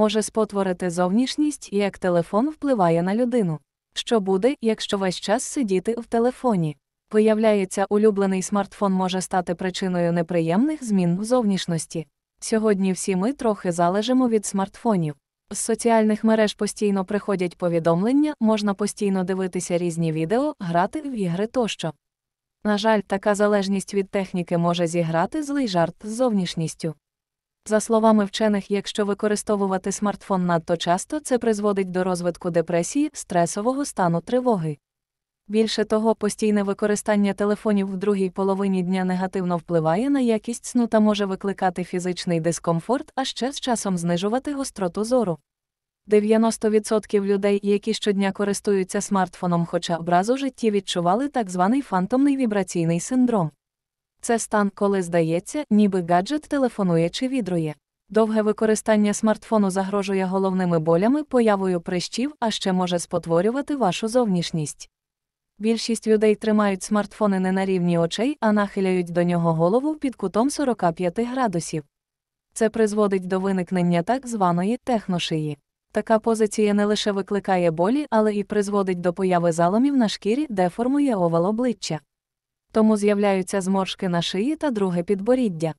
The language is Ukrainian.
може спотворити зовнішність, як телефон впливає на людину. Що буде, якщо весь час сидіти в телефоні? Виявляється, улюблений смартфон може стати причиною неприємних змін в зовнішності. Сьогодні всі ми трохи залежимо від смартфонів. З соціальних мереж постійно приходять повідомлення, можна постійно дивитися різні відео, грати в ігри тощо. На жаль, така залежність від техніки може зіграти злий жарт з зовнішністю. За словами вчених, якщо використовувати смартфон надто часто, це призводить до розвитку депресії, стресового стану тривоги. Більше того, постійне використання телефонів в другій половині дня негативно впливає на якість сну та може викликати фізичний дискомфорт, а ще з часом знижувати гостроту зору. 90% людей, які щодня користуються смартфоном, хоча б раз у житті відчували так званий фантомний вібраційний синдром. Це стан, коли здається, ніби гаджет телефонує чи відрує. Довге використання смартфону загрожує головними болями, появою прищів, а ще може спотворювати вашу зовнішність. Більшість людей тримають смартфони не на рівні очей, а нахиляють до нього голову під кутом 45 градусів. Це призводить до виникнення так званої техношиї. Така позиція не лише викликає болі, але і призводить до появи заломів на шкірі, де формує овал обличчя тому з'являються зморшки на шиї та друге підборіддя.